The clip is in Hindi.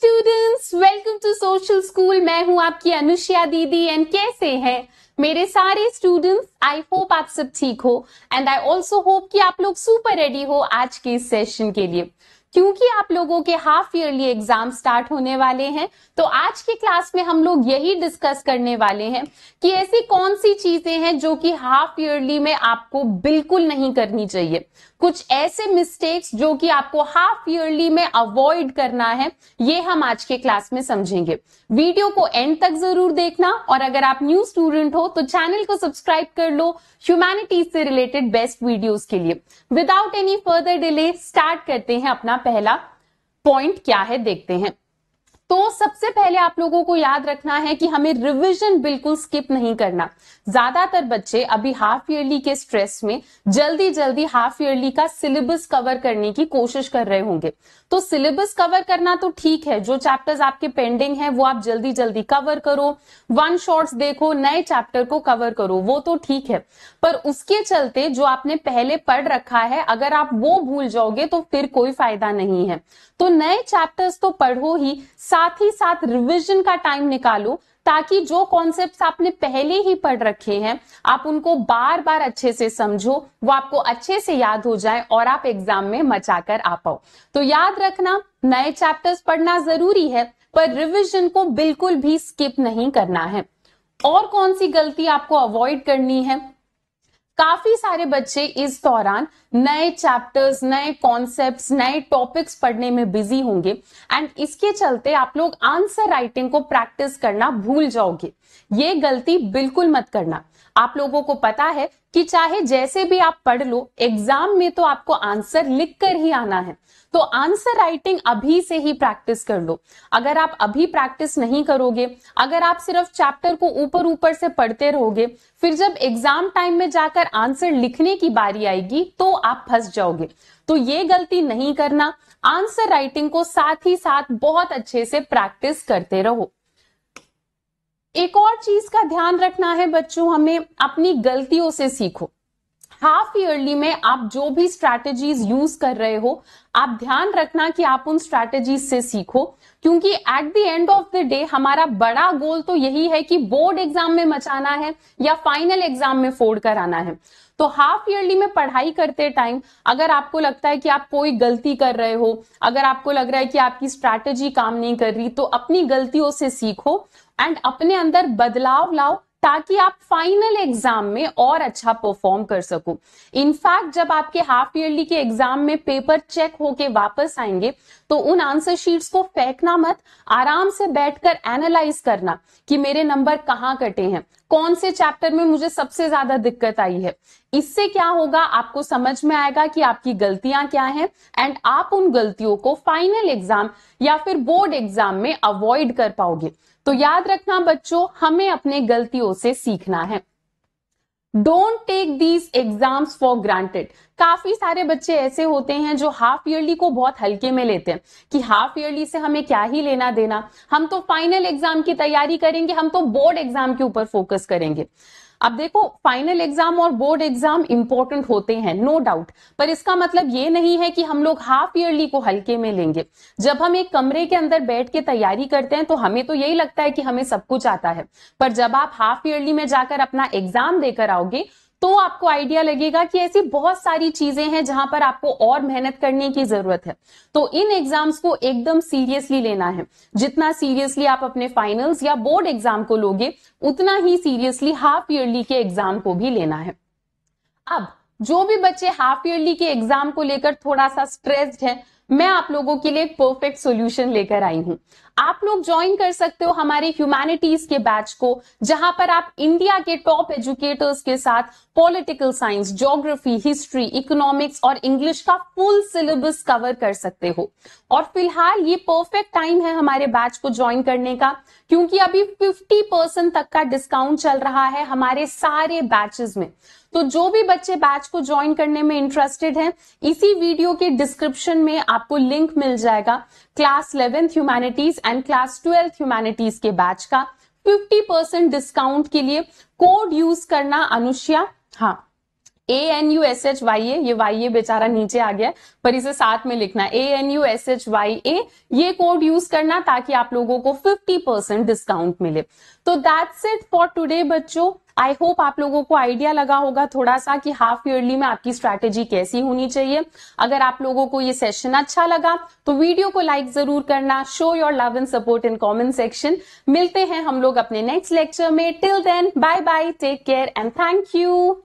students welcome to social school मैं हूं आपकी अनुष्या दीदी एंड कैसे हैं मेरे सारे स्टूडेंट्स आई होप आप सब ठीक हो एंड आई ऑल्सो होप कि आप लोग सुपर रेडी हो आज के इस सेशन के लिए क्योंकि आप लोगों के हाफ ईयरली एग्जाम स्टार्ट होने वाले हैं तो आज की क्लास में हम लोग यही डिस्कस करने वाले हैं कि ऐसी कौन सी चीजें हैं जो कि हाफ ईयरली में आपको बिल्कुल नहीं करनी चाहिए कुछ ऐसे मिस्टेक्स जो कि आपको हाफ ईयरली में अवॉइड करना है ये हम आज के क्लास में समझेंगे वीडियो को एंड तक जरूर देखना और अगर आप न्यू स्टूडेंट हो तो चैनल को सब्सक्राइब कर लो ह्यूमैनिटीज से रिलेटेड बेस्ट वीडियोस के लिए without any further delay start करते हैं अपना पहला पॉइंट क्या है देखते हैं तो सबसे पहले आप लोगों को याद रखना है कि हमें रिवीजन बिल्कुल स्किप नहीं करना ज्यादातर बच्चे अभी हाफ ईयरली के स्ट्रेस में जल्दी जल्दी हाफ ईयरली का सिलेबस कवर करने की कोशिश कर रहे होंगे तो सिलेबस कवर करना तो ठीक है जो चैप्टर्स आपके पेंडिंग है वो आप जल्दी जल्दी कवर करो वन शॉर्ट्स देखो नए चैप्टर को कवर करो वो तो ठीक है पर उसके चलते जो आपने पहले पढ़ रखा है अगर आप वो भूल जाओगे तो फिर कोई फायदा नहीं है तो नए चैप्टर्स तो पढ़ो ही साथ ही साथ रिविजन का टाइम निकालो ताकि जो कॉन्सेप्ट्स आपने पहले ही पढ़ रखे हैं आप उनको बार बार अच्छे से समझो वो आपको अच्छे से याद हो जाए और आप एग्जाम में मचा कर आ पाओ तो याद रखना नए चैप्टर्स पढ़ना जरूरी है पर रिविजन को बिल्कुल भी स्किप नहीं करना है और कौन सी गलती आपको अवॉइड करनी है काफी सारे बच्चे इस दौरान नए चैप्टर्स नए कॉन्सेप्ट नए टॉपिक्स पढ़ने में बिजी होंगे एंड इसके चलते आप लोग आंसर राइटिंग को प्रैक्टिस करना भूल जाओगे ये गलती बिल्कुल मत करना आप लोगों को पता है कि चाहे जैसे भी आप पढ़ लो एग्जाम में तो आपको आंसर लिख कर ही आना है तो आंसर राइटिंग अभी से ही प्रैक्टिस कर लो अगर आप अभी प्रैक्टिस नहीं करोगे अगर आप सिर्फ चैप्टर को ऊपर ऊपर से पढ़ते रहोगे फिर जब एग्जाम टाइम में जाकर आंसर लिखने की बारी आएगी तो आप फंस जाओगे तो ये गलती नहीं करना आंसर राइटिंग को साथ ही साथ बहुत अच्छे से प्रैक्टिस करते रहो एक और चीज का ध्यान रखना है बच्चों हमें अपनी गलतियों से सीखो हाफ ईयरली में आप जो भी स्ट्रैटेजीज यूज कर रहे हो आप ध्यान रखना कि आप उन स्ट्रैटेजीज से सीखो क्योंकि at the end of the day हमारा बड़ा गोल तो यही है कि बोर्ड एग्जाम में मचाना है या फाइनल एग्जाम में फोड़ कर आना है तो हाफ ईयरली में पढ़ाई करते टाइम अगर आपको लगता है कि आप कोई गलती कर रहे हो अगर आपको लग रहा है कि आपकी स्ट्रैटेजी काम नहीं कर रही तो अपनी गलतियों से सीखो एंड अपने अंदर बदलाव लाओ ताकि आप फाइनल एग्जाम में और अच्छा परफॉर्म कर सको इनफैक्ट जब आपके हाफ ईयरली के एग्जाम में पेपर चेक होके वापस आएंगे तो उन आंसर शीट्स को फेंकना मत आराम से बैठकर एनालाइज करना कि मेरे नंबर कहाँ कटे हैं कौन से चैप्टर में मुझे सबसे ज्यादा दिक्कत आई है इससे क्या होगा आपको समझ में आएगा कि आपकी गलतियां क्या हैं एंड आप उन गलतियों को फाइनल एग्जाम या फिर बोर्ड एग्जाम में अवॉइड कर पाओगे तो याद रखना बच्चों हमें अपने गलतियों से सीखना है don't take these exams for granted काफी सारे बच्चे ऐसे होते हैं जो हाफ ईयरली को बहुत हल्के में लेते हैं कि हाफ ईयरली से हमें क्या ही लेना देना हम तो फाइनल एग्जाम की तैयारी करेंगे हम तो बोर्ड एग्जाम के ऊपर फोकस करेंगे अब देखो फाइनल एग्जाम और बोर्ड एग्जाम इंपॉर्टेंट होते हैं नो no डाउट पर इसका मतलब ये नहीं है कि हम लोग हाफ ईयरली को हल्के में लेंगे जब हम एक कमरे के अंदर बैठ के तैयारी करते हैं तो हमें तो यही लगता है कि हमें सब कुछ आता है पर जब आप हाफ ईयरली में जाकर अपना एग्जाम देकर आओगे तो आपको आइडिया लगेगा कि ऐसी बहुत सारी चीजें हैं जहां पर आपको और मेहनत करने की जरूरत है तो इन एग्जाम्स को एकदम सीरियसली लेना है जितना सीरियसली आप अपने फाइनल्स या बोर्ड एग्जाम को लोगे उतना ही सीरियसली हाफ ईयरली के एग्जाम को भी लेना है अब जो भी बच्चे हाफ ईयरली के एग्जाम को लेकर थोड़ा सा स्ट्रेस्ड है मैं आप लोगों के लिए एक परफेक्ट सॉल्यूशन लेकर आई हूं आप लोग ज्वाइन कर सकते हो हमारे ह्यूमैनिटीज के बैच को जहां पर आप इंडिया के टॉप एजुकेटर्स के साथ political science geography history economics और इंग्लिश का फुल सिलेबस कवर कर सकते हो और फिलहाल ये परफेक्ट टाइम है हमारे बैच को ज्वाइन करने का क्योंकि अभी फिफ्टी परसेंट तक का डिस्काउंट चल रहा है हमारे सारे बैचेस में तो जो भी बच्चे बैच को ज्वाइन करने में इंटरेस्टेड हैं इसी वीडियो के डिस्क्रिप्शन में आपको लिंक मिल जाएगा class eleventh humanities and class twelfth humanities के बैच का 50% डिस्काउंट के लिए कोड यूज करना अनुष्या हाँ A N U S H Y A ये वाई ए बेचारा नीचे आ गया पर इसे साथ में लिखना A N U S H Y A ये कोड यूज करना ताकि आप लोगों को 50 परसेंट डिस्काउंट मिले तो दैट्स इट फॉर टुडे बच्चों आई होप आप लोगों को आइडिया लगा होगा थोड़ा सा कि हाफ ईयरली में आपकी स्ट्रैटेजी कैसी होनी चाहिए अगर आप लोगों को ये सेशन अच्छा लगा तो वीडियो को लाइक जरूर करना show your love and support in comment section मिलते हैं हम लोग अपने नेक्स्ट लेक्चर में till then bye bye take care and thank you